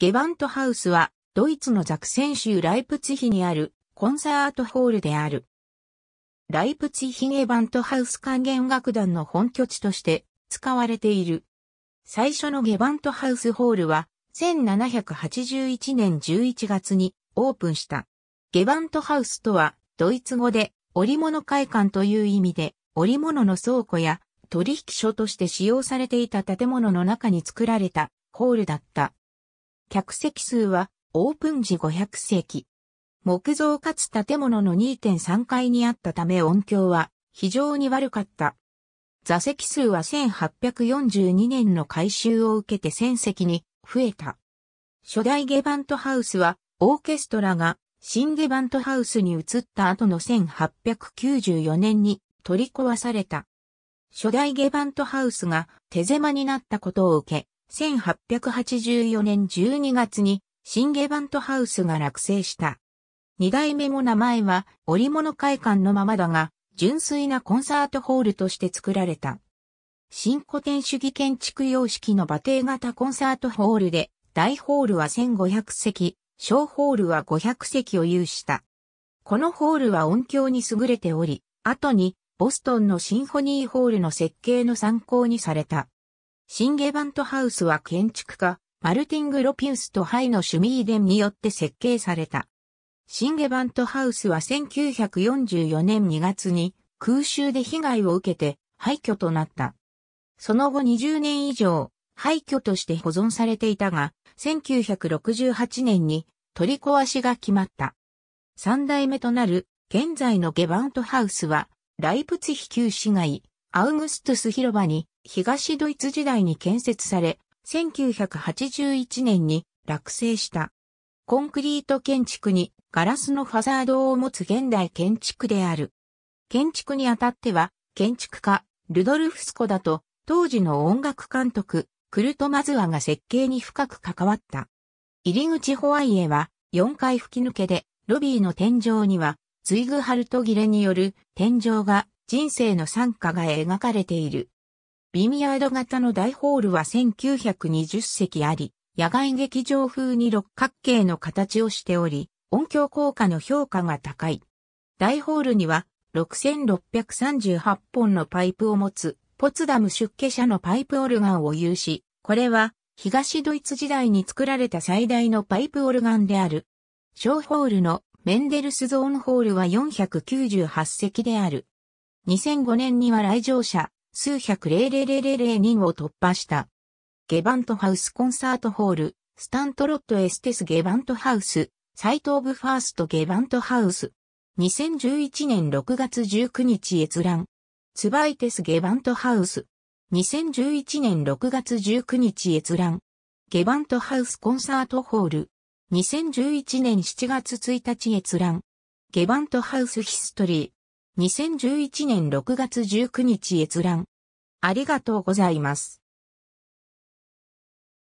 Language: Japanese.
ゲバントハウスは、ドイツのザクセン州ライプツヒにあるコンサートホールである。ライプツヒゲバントハウス管弦楽団の本拠地として使われている。最初のゲバントハウスホールは、1781年11月にオープンした。ゲバントハウスとは、ドイツ語で織物会館という意味で、織物の倉庫や取引所として使用されていた建物の中に作られたホールだった。客席数はオープン時500席。木造かつ建物の2.3階にあったため音響は非常に悪かった。座席数は1842年の改修を受けて1000席に増えた。初代ゲバントハウスはオーケストラが新ゲバントハウスに移った後の1894年に取り壊された。初代ゲバントハウスが手狭になったことを受け、1884年12月にシンゲバントハウスが落成した。二代目も名前は織物会館のままだが、純粋なコンサートホールとして作られた。新古典主義建築様式の馬蹄型コンサートホールで、大ホールは1500席、小ホールは500席を有した。このホールは音響に優れており、後にボストンのシンフォニーホールの設計の参考にされた。シンゲバントハウスは建築家、マルティング・ロピウスとハイのシュミーデンによって設計された。シンゲバントハウスは1944年2月に空襲で被害を受けて廃墟となった。その後20年以上廃墟として保存されていたが、1968年に取り壊しが決まった。三代目となる現在のゲバントハウスは、ライプツヒ旧市街、アウグストゥス広場に東ドイツ時代に建設され、1981年に落成した。コンクリート建築にガラスのファザードを持つ現代建築である。建築にあたっては、建築家、ルドルフスコだと、当時の音楽監督、クルトマズワが設計に深く関わった。入り口ホワイエは4階吹き抜けで、ロビーの天井には、ツイグハルトギレによる天井が人生の参加が描かれている。ビミヤード型の大ホールは1920席あり、野外劇場風に六角形の形をしており、音響効果の評価が高い。大ホールには6638本のパイプを持つポツダム出家者のパイプオルガンを有し、これは東ドイツ時代に作られた最大のパイプオルガンである。小ホールのメンデルスゾーンホールは498席である。2005年には来場者数百000人を突破した。ゲバントハウスコンサートホール、スタントロットエステスゲバントハウス、サイトオブファーストゲバントハウス。2011年6月19日閲覧。ツバイテスゲバントハウス。2011年6月19日閲覧。ゲバントハウスコンサートホール。2011年7月1日閲覧。ゲバントハウスヒストリー。2011年6月19日閲覧。ありがとうございます。